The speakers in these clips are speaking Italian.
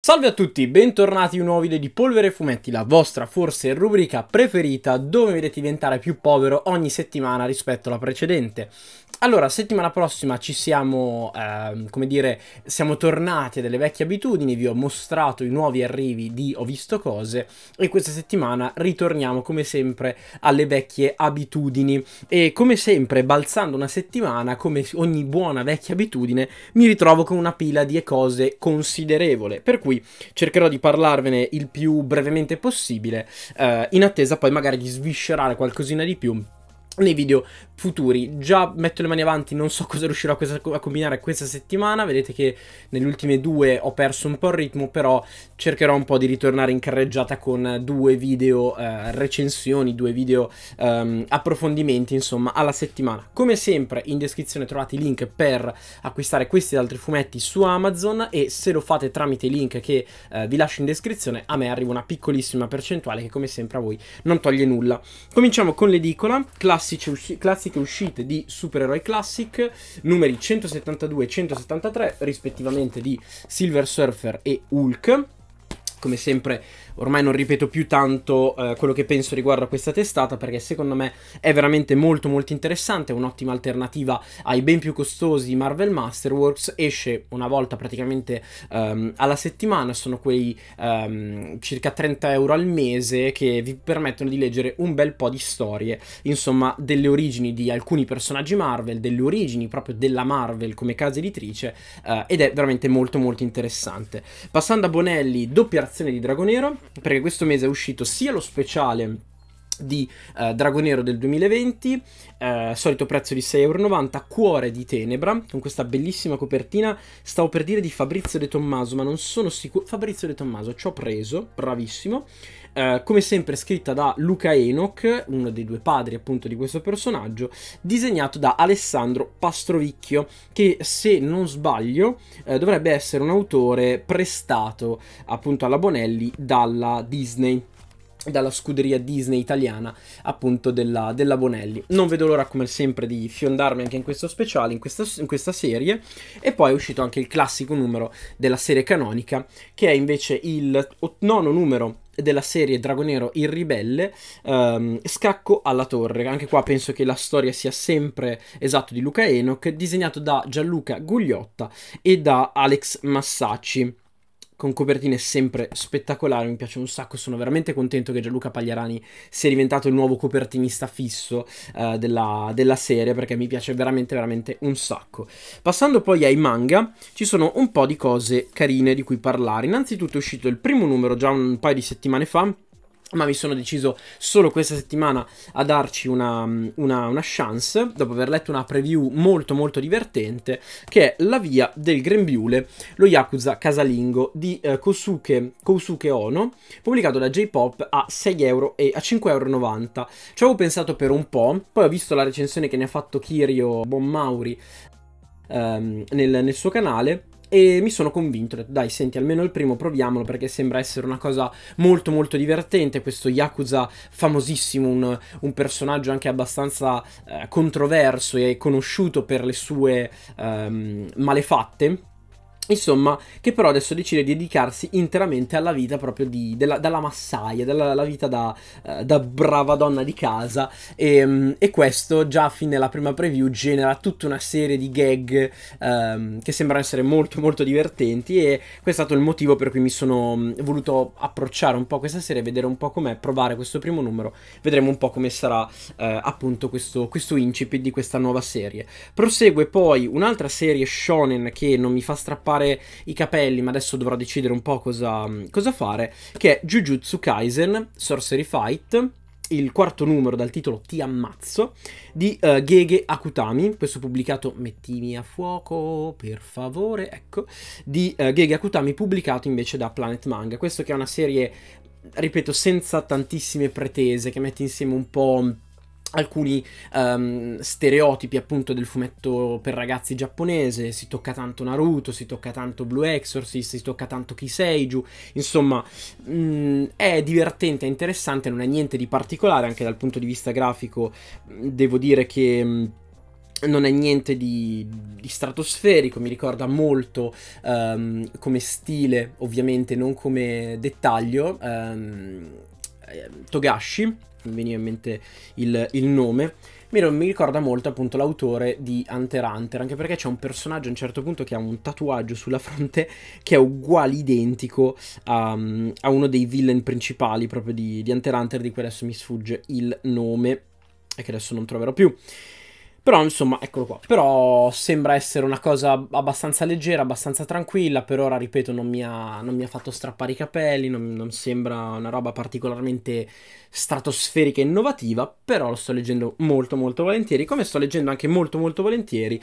Salve a tutti, bentornati in un nuovo video di Polvere e Fumetti, la vostra forse rubrica preferita dove vedete diventare più povero ogni settimana rispetto alla precedente. Allora, settimana prossima ci siamo, ehm, come dire, siamo tornati a delle vecchie abitudini, vi ho mostrato i nuovi arrivi di Ho visto cose e questa settimana ritorniamo come sempre alle vecchie abitudini e come sempre balzando una settimana, come ogni buona vecchia abitudine, mi ritrovo con una pila di cose considerevole, per cui cui cercherò di parlarvene il più brevemente possibile, eh, in attesa poi magari di sviscerare qualcosina di più nei video futuri. Già metto le mani avanti, non so cosa riuscirò a, questa, a, combinare questa settimana. Vedete che nelle ultime due ho perso un po' il ritmo, però cercherò un po' di ritornare in carreggiata con due video eh, recensioni, due video ehm, approfondimenti, insomma, alla settimana. Come sempre in descrizione trovate i link per acquistare questi ed altri fumetti su Amazon e se lo fate tramite i link che eh, vi lascio in descrizione, a me arriva una piccolissima percentuale che come sempre a voi non toglie nulla. Cominciamo con l'edicola, classica usci classiche uscite di Supereroi Classic, numeri 172 e 173, rispettivamente di Silver Surfer e Hulk. Come sempre ormai non ripeto più tanto eh, quello che penso riguardo a questa testata perché secondo me è veramente molto molto interessante, è un'ottima alternativa ai ben più costosi Marvel Masterworks, esce una volta praticamente um, alla settimana, sono quei um, circa 30 euro al mese che vi permettono di leggere un bel po' di storie, insomma delle origini di alcuni personaggi Marvel, delle origini proprio della Marvel come casa editrice uh, ed è veramente molto molto interessante. Passando a Bonelli, doppia azione di Dragonero, perché questo mese è uscito sia lo speciale di eh, Dragonero del 2020, eh, solito prezzo di 6,90€, Cuore di Tenebra, con questa bellissima copertina, stavo per dire di Fabrizio De Tommaso, ma non sono sicuro, Fabrizio De Tommaso, ci ho preso, bravissimo, eh, come sempre scritta da Luca Enoch, uno dei due padri appunto di questo personaggio, disegnato da Alessandro Pastrovicchio, che se non sbaglio eh, dovrebbe essere un autore prestato appunto alla Bonelli dalla Disney dalla scuderia Disney italiana appunto della, della, Bonelli non vedo l'ora come sempre di fiondarmi anche in questo speciale in questa, in questa, serie e poi è uscito anche il classico numero della serie canonica che è invece il nono numero della serie Dragonero il ribelle ehm, Scacco alla torre anche qua penso che la storia sia sempre esatto di Luca Enoch disegnato da Gianluca Gugliotta e da Alex Massacci con copertine sempre spettacolari, mi piace un sacco, sono veramente contento che Gianluca Pagliarani sia diventato il nuovo copertinista fisso eh, della, della, serie perché mi piace veramente veramente un sacco. Passando poi ai manga, ci sono un po' di cose carine di cui parlare, innanzitutto è uscito il primo numero già un paio di settimane fa, ma mi sono deciso solo questa settimana a darci una, una, una, chance, dopo aver letto una preview molto molto divertente, che è La via del grembiule, lo Yakuza casalingo di eh, Kosuke, Kosuke, Ono, pubblicato da J-Pop a 6 euro e a 5,90€. Ci avevo pensato per un po', poi ho visto la recensione che ne ha fatto Kirio Bonmauri ehm, nel, nel suo canale, e mi sono convinto, ho detto dai senti almeno il primo proviamolo perché sembra essere una cosa molto molto divertente, questo Yakuza famosissimo, un, un personaggio anche abbastanza eh, controverso e conosciuto per le sue ehm, malefatte Insomma, che però adesso decide di dedicarsi interamente alla vita proprio di, della, dalla massaia, dalla vita da, eh, da, brava donna di casa. E, ehm, e, questo già fin nella prima preview genera tutta una serie di gag ehm, che sembrano essere molto molto divertenti e questo è stato il motivo per cui mi sono mm, voluto approcciare un po' questa serie, vedere un po' com'è, provare questo primo numero, vedremo un po' come sarà eh, appunto questo, questo incipit di questa nuova serie. Prosegue poi un'altra serie shonen che non mi fa strappare fare i capelli, ma adesso dovrò decidere un po' cosa, cosa fare, che è Jujutsu Kaisen Sorcery Fight, il quarto numero dal titolo Ti ammazzo di uh, Gege Akutami, questo pubblicato Mettimi a fuoco, per favore, ecco, di uh, Gege Akutami pubblicato invece da Planet Manga. Questo che è una serie ripeto, senza tantissime pretese, che mette insieme un po' alcuni um, stereotipi appunto del fumetto per ragazzi giapponese, si tocca tanto Naruto, si tocca tanto Blue Exorcist, si tocca tanto Kiseiju, insomma mh, mm, è divertente, è interessante, non è niente di particolare anche dal punto di vista grafico, mm, devo dire che... Mh, mm, non è niente di, di, stratosferico, mi ricorda molto um, come stile, ovviamente non come dettaglio, um, Togashi, non veniva in mente il, il nome. Mi, mi ricorda molto appunto l'autore di Hunter x Hunter, anche perché c'è un personaggio a un certo punto che ha un tatuaggio sulla fronte che è uguale identico a, a uno dei villain principali proprio di, di Hunter Hunter, di cui adesso mi sfugge il nome e che adesso non troverò più. Però insomma, eccolo qua. Però sembra essere una cosa abbastanza leggera, abbastanza tranquilla. Per ora, ripeto, non mi ha, non mi ha fatto strappare i capelli, non, non, sembra una roba particolarmente stratosferica e innovativa, però lo sto leggendo molto molto volentieri, come sto leggendo anche molto molto volentieri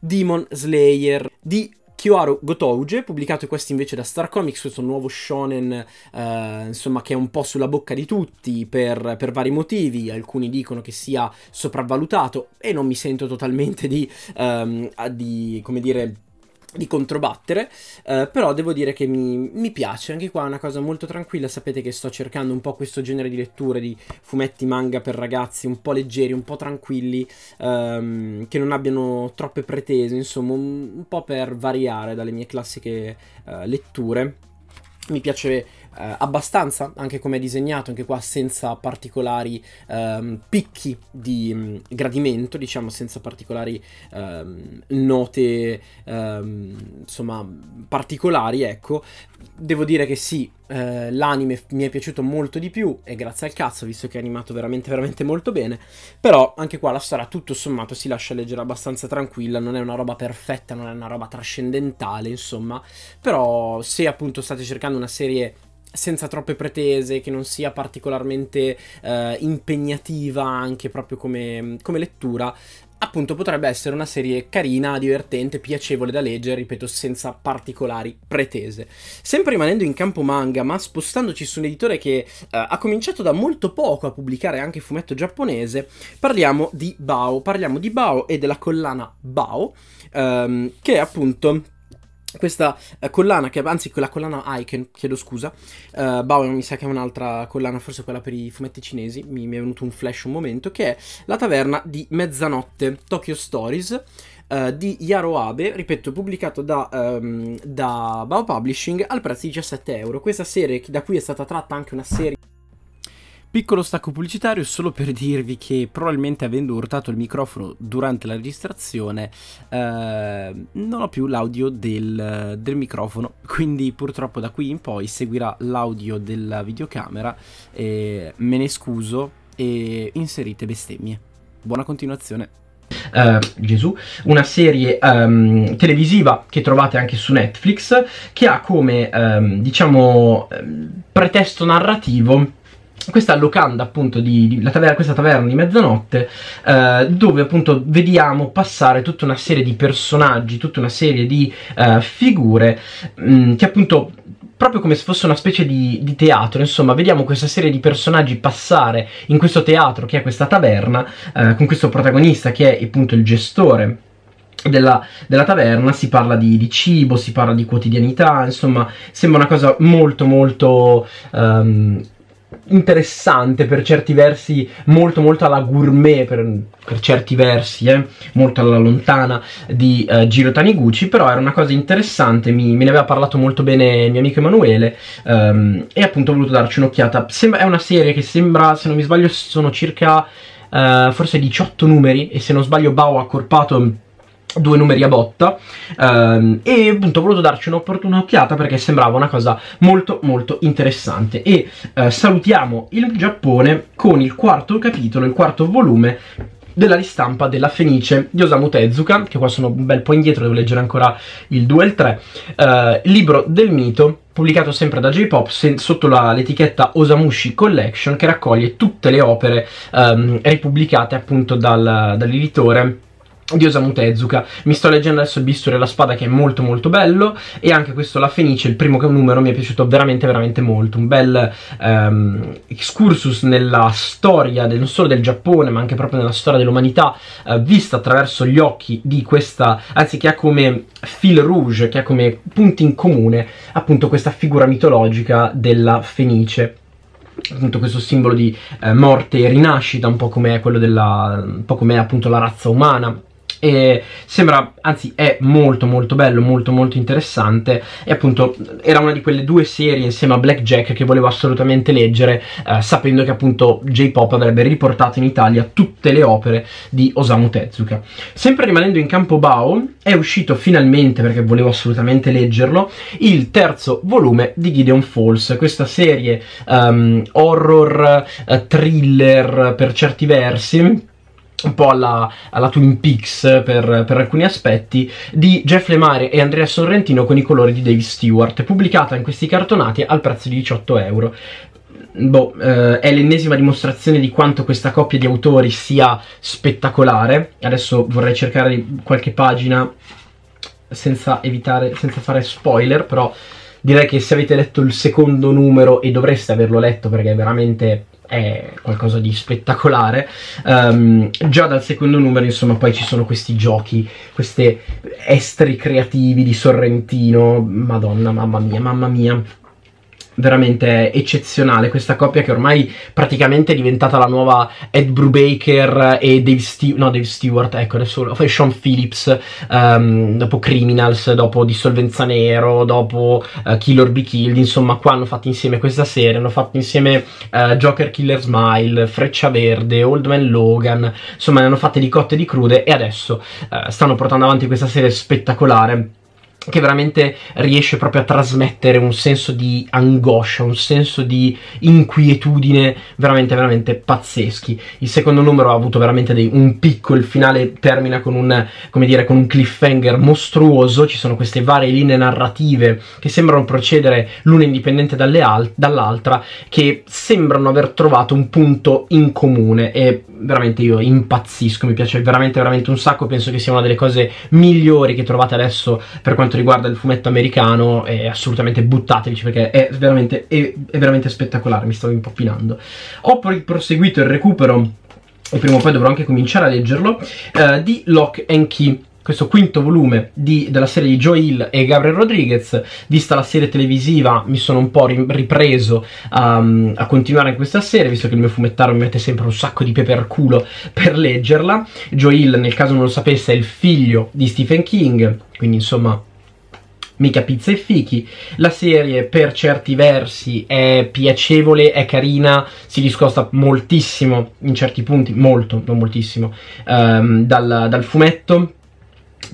Demon Slayer di Kyoaro Gotouge, pubblicato questo invece da Star Comics, questo nuovo shonen, eh, insomma, che è un po' sulla bocca di tutti per, per, vari motivi, alcuni dicono che sia sopravvalutato e non mi sento totalmente di, um, di come dire, di controbattere, eh, però devo dire che mi, mi, piace, anche qua è una cosa molto tranquilla, sapete che sto cercando un po' questo genere di letture di fumetti manga per ragazzi, un po' leggeri, un po' tranquilli, ehm, che non abbiano troppe pretese, insomma, un, un po' per variare dalle mie classiche eh, letture mi piace eh, abbastanza, anche come è disegnato, anche qua senza particolari ehm, picchi di mh, mm, gradimento, diciamo, senza particolari ehm, note, ehm, insomma, particolari, ecco. Devo dire che sì, eh, l'anime mi è piaciuto molto di più e grazie al cazzo, visto che è animato veramente, veramente molto bene, però anche qua la storia tutto sommato si lascia leggere abbastanza tranquilla, non è una roba perfetta, non è una roba trascendentale, insomma, però se appunto state cercando una serie senza troppe pretese, che non sia particolarmente eh, impegnativa anche proprio come, come lettura, appunto potrebbe essere una serie carina, divertente, piacevole da leggere, ripeto, senza particolari pretese. Sempre rimanendo in campo manga, ma spostandoci su un editore che eh, ha cominciato da molto poco a pubblicare anche fumetto giapponese, parliamo di Bao, parliamo di Bao e della collana Bao, ehm, che è appunto questa eh, collana, che, anzi quella collana Icon, chiedo scusa, uh, eh, Bowen mi sa che è un'altra collana, forse quella per i fumetti cinesi, mi, mi, è venuto un flash un momento, che è La taverna di mezzanotte, Tokyo Stories, uh, di Yaro Abe, ripeto, pubblicato da, um, da Bao Publishing al prezzo di 17 euro. Questa serie, da cui è stata tratta anche una serie... Piccolo stacco pubblicitario solo per dirvi che probabilmente avendo urtato il microfono durante la registrazione eh, non ho più l'audio del, del, microfono, quindi purtroppo da qui in poi seguirà l'audio della videocamera, eh, me ne scuso e inserite bestemmie. Buona continuazione. Uh, Gesù, una serie um, televisiva che trovate anche su Netflix che ha come um, diciamo ehm, pretesto narrativo questa locanda appunto di, di taverna, questa taverna di mezzanotte eh, dove appunto vediamo passare tutta una serie di personaggi, tutta una serie di eh, figure mh, mm, che appunto proprio come se fosse una specie di, di, teatro, insomma, vediamo questa serie di personaggi passare in questo teatro che è questa taverna, eh, con questo protagonista che è appunto il gestore. Della, della taverna si parla di, di, cibo, si parla di quotidianità, insomma, sembra una cosa molto molto um, interessante per certi versi, molto molto alla gourmet per, per certi versi, eh, molto alla lontana di eh, Giro Taniguchi, però era una cosa interessante, mi, me ne aveva parlato molto bene il mio amico Emanuele um, e appunto ho voluto darci un'occhiata. Sembra, è una serie che sembra, se non mi sbaglio, sono circa uh, forse 18 numeri e se non sbaglio Bao ha accorpato due numeri a botta ehm, e appunto ho voluto darci un'opportuna occhiata perché sembrava una cosa molto molto interessante e eh, salutiamo il Giappone con il quarto capitolo, il quarto volume della ristampa della Fenice di Osamu Tezuka, che qua sono un bel po' indietro, devo leggere ancora il 2 e il 3, eh, libro del mito, pubblicato sempre da J-Pop sotto l'etichetta Osamushi Collection, che raccoglie tutte le opere ehm, ripubblicate appunto dal, dall'editore di Osamu Tezuka. Mi sto leggendo adesso il bisturi e la spada che è molto molto bello e anche questo La Fenice, il primo che è un numero, mi è piaciuto veramente veramente molto. Un bel ehm, excursus nella storia del, non solo del Giappone ma anche proprio nella storia dell'umanità eh, vista attraverso gli occhi di questa, anzi che ha come fil rouge, che ha come punti in comune appunto questa figura mitologica della Fenice appunto questo simbolo di eh, morte e rinascita, un po' come è quello della, un po' come appunto la razza umana e sembra, anzi è molto molto bello, molto molto interessante e appunto era una di quelle due serie insieme a Blackjack che volevo assolutamente leggere eh, sapendo che appunto J-Pop avrebbe riportato in Italia tutte le opere di Osamu Tezuka. Sempre rimanendo in campo Bao è uscito finalmente, perché volevo assolutamente leggerlo, il terzo volume di Gideon Falls, questa serie um, horror, uh, thriller per certi versi un po' alla, alla Twin Peaks per, per, alcuni aspetti, di Jeff Lemare e Andrea Sorrentino con i colori di Dave Stewart, pubblicata in questi cartonati al prezzo di 18 euro. Boh, eh, è l'ennesima dimostrazione di quanto questa coppia di autori sia spettacolare. Adesso vorrei cercare qualche pagina senza evitare, senza fare spoiler, però direi che se avete letto il secondo numero e dovreste averlo letto perché è veramente è qualcosa di spettacolare. Um, già dal secondo numero, insomma, poi ci sono questi giochi, questi estri creativi di Sorrentino. Madonna, mamma mia, mamma mia veramente eccezionale questa coppia che ormai praticamente è diventata la nuova Ed Brubaker e Dave, St- no, Dave Stewart, ecco adesso Sean Phillips um, dopo Criminals, dopo Dissolvenza Nero, dopo uh, eh, Killer Be Killed, insomma qua hanno fatto insieme questa serie, hanno fatto insieme uh, Joker Killer Smile, Freccia Verde, Old Man Logan, insomma ne hanno fatte di cotte e di crude e adesso uh, stanno portando avanti questa serie spettacolare che veramente riesce proprio a trasmettere un senso di angoscia, un senso di inquietudine veramente, veramente pazzeschi. Il secondo numero ha avuto veramente dei, un picco, il finale termina con un, come dire, con un cliffhanger mostruoso, ci sono queste varie linee narrative che sembrano procedere l'una indipendente al- dall'altra, che sembrano aver trovato un punto in comune e veramente io impazzisco, mi piace veramente veramente un sacco, penso che sia una delle cose migliori che trovate adesso per quanto riguarda il fumetto americano e assolutamente buttateci perché è veramente, è, è veramente spettacolare, mi stavo impappinando. Ho poi proseguito il recupero e prima o poi dovrò anche cominciare a leggerlo, uh, di Lock and Key questo quinto volume di, della serie di Joe Hill e Gabriel Rodriguez. Vista la serie televisiva mi sono un po' ripreso um, a continuare in questa serie, visto che il mio fumettaro mi mette sempre un sacco di pepe al culo per leggerla. Joe Hill, nel caso non lo sapesse, è il figlio di Stephen King, quindi insomma mica pizza e fichi. La serie per certi versi è piacevole, è carina, si discosta moltissimo in certi punti, molto, non moltissimo, um, dal, dal fumetto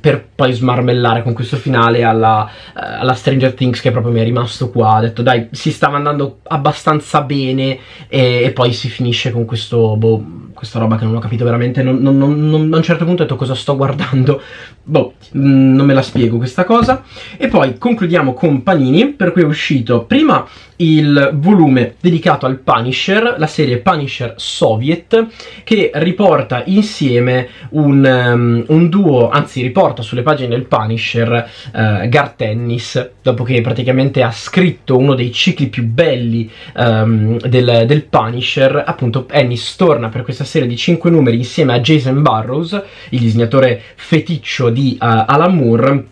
per poi smarmellare con questo finale alla, eh, alla, Stranger Things che proprio mi è rimasto qua, ho detto dai si stava andando abbastanza bene e, e poi si finisce con questo boh, questa roba che non ho capito veramente, non, non, non, a un certo punto ho detto cosa sto guardando, boh, mm, non me la spiego questa cosa. E poi concludiamo con Panini, per cui è uscito prima il volume dedicato al Punisher, la serie Punisher Soviet, che riporta insieme un, um, un duo, anzi riporta sulle pagine del Punisher uh, eh, Gar Tennis, dopo che praticamente ha scritto uno dei cicli più belli um, del, del Punisher, appunto Ennis torna per questa serie di 5 numeri insieme a Jason Burrows, il disegnatore feticcio di uh, Alan Moore,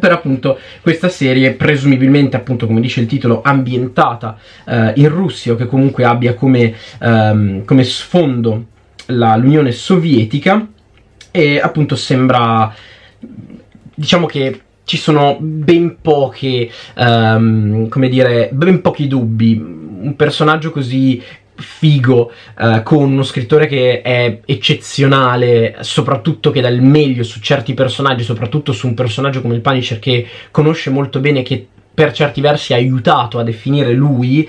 per appunto questa serie presumibilmente appunto come dice il titolo ambientata eh, in Russia o che comunque abbia come, ehm, come sfondo la, l'Unione Sovietica e appunto sembra diciamo che ci sono ben poche ehm, come dire ben pochi dubbi un personaggio così figo eh, con uno scrittore che è eccezionale, soprattutto che dà il meglio su certi personaggi, soprattutto su un personaggio come il Punisher che conosce molto bene, e che per certi versi ha aiutato a definire lui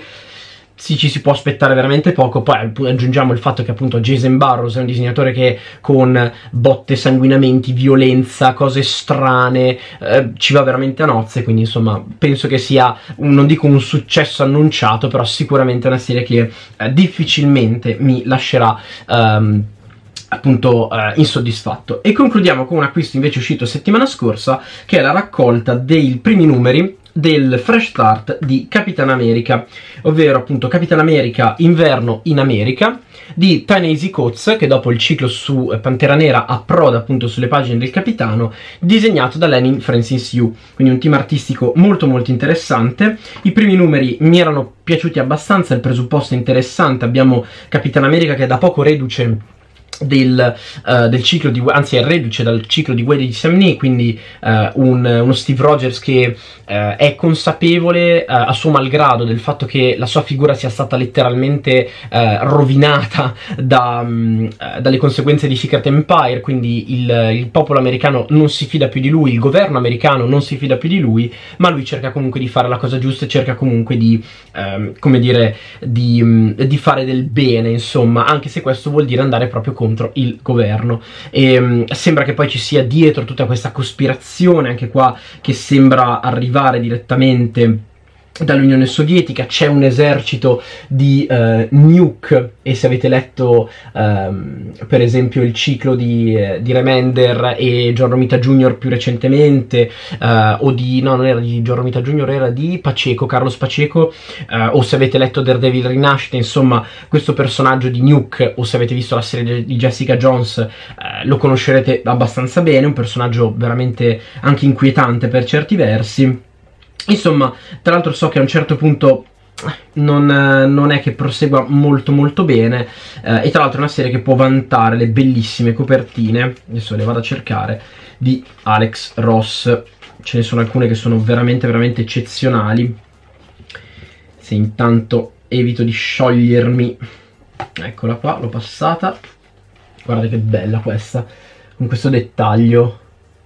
sì, ci si può aspettare veramente poco. Poi aggiungiamo il fatto che appunto Jason Barrows è un disegnatore che con botte, sanguinamenti, violenza, cose strane eh, ci va veramente a nozze. Quindi insomma penso che sia, non dico un successo annunciato, però sicuramente una serie che eh, difficilmente mi lascerà... Um, appunto eh, insoddisfatto e concludiamo con un acquisto invece uscito settimana scorsa che è la raccolta dei primi numeri del fresh start di Capitan America, ovvero appunto Capitan America Inverno in America di Tanesi Coats, che dopo il ciclo su Pantera Nera approda appunto sulle pagine del Capitano, disegnato da Lenin Francis Yu, quindi un team artistico molto molto interessante. I primi numeri mi erano piaciuti abbastanza, il presupposto è interessante, abbiamo Capitan America che è da poco reduce del, uh, del, ciclo di anzi è reduce dal ciclo di Wade di Sam Samney quindi uh, un, uno Steve Rogers che uh, è consapevole a suo malgrado del fatto che la sua figura sia stata letteralmente rovinata da, um, dalle conseguenze di Secret Empire quindi il, il, popolo americano non si fida più di lui il governo americano non si fida più di lui ma lui cerca comunque di fare la cosa giusta e cerca comunque di um, come dire di, um, di fare del bene insomma anche se questo vuol dire andare proprio con contro il governo. E, ehm, sembra che poi ci sia dietro tutta questa cospirazione, anche qua, che sembra arrivare direttamente dall'Unione Sovietica, c'è un esercito di uh, nuke e se avete letto um, per esempio il ciclo di, eh, di, Remender e John Romita Jr. più recentemente uh, o di, no non era di John Romita Jr. era di Paceco, Carlos Paceco uh, eh, o se avete letto Daredevil Rinascita insomma questo personaggio di nuke o se avete visto la serie di Jessica Jones lo conoscerete abbastanza bene, un personaggio veramente anche inquietante per certi versi Insomma, tra l'altro so che a un certo punto non, eh, non, è che prosegua molto molto bene eh, e tra l'altro è una serie che può vantare le bellissime copertine adesso le vado a cercare di Alex Ross ce ne sono alcune che sono veramente veramente eccezionali se intanto evito di sciogliermi eccola qua l'ho passata guardate che bella questa con questo dettaglio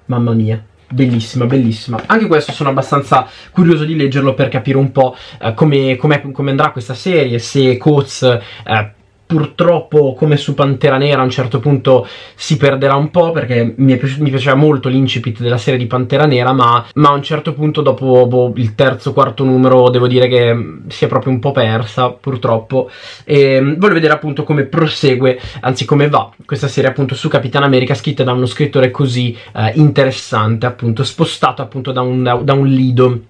mamma mia bellissima, bellissima. Anche questo sono abbastanza curioso di leggerlo per capire un po' eh, come, com com andrà questa serie, se Coates... Eh, purtroppo come su Pantera Nera a un certo punto si perderà un po' perché mi, piaciuto, mi piaceva molto l'incipit della serie di Pantera Nera ma, ma a un certo punto dopo boh, il terzo quarto numero devo dire che mm, si è proprio un po' persa purtroppo e mm, voglio vedere appunto come prosegue anzi come va questa serie appunto su Capitan America scritta da uno scrittore così eh, interessante appunto spostato appunto da un, da un lido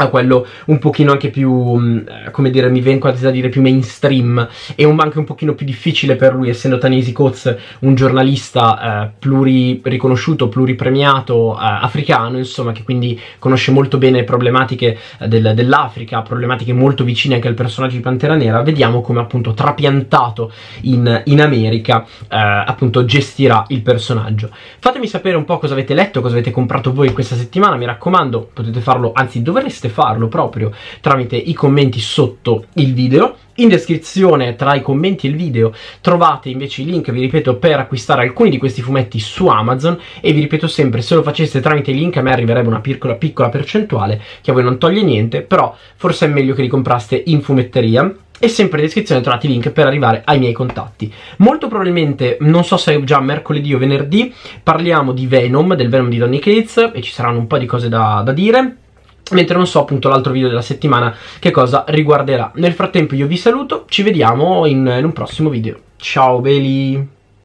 a quello un pochino anche più, mm, eh, come dire, mi vengo a dire più mainstream e un anche un pochino più difficile per lui, essendo Tanesi Coates un giornalista eh, pluri riconosciuto, pluripremiato, eh, africano, insomma, che quindi conosce molto bene le problematiche eh, del, dell'Africa, problematiche molto vicine anche al personaggio di Pantera Nera, vediamo come appunto trapiantato in, in America eh, appunto gestirà il personaggio. Fatemi sapere un po' cosa avete letto, cosa avete comprato voi questa settimana, mi raccomando, potete farlo, anzi dovreste potreste farlo proprio tramite i commenti sotto il video. In descrizione tra i commenti e il video trovate invece i link, vi ripeto, per acquistare alcuni di questi fumetti su Amazon e vi ripeto sempre, se lo faceste tramite i link a me arriverebbe una piccola piccola percentuale che a voi non toglie niente, però forse è meglio che li compraste in fumetteria e sempre in descrizione trovate i link per arrivare ai miei contatti. Molto probabilmente, non so se già mercoledì o venerdì, parliamo di Venom, del Venom di Donny Cates e ci saranno un po' di cose da, da dire mentre non so appunto l'altro video della settimana che cosa riguarderà. Nel frattempo io vi saluto, ci vediamo in, in un prossimo video. Ciao belli!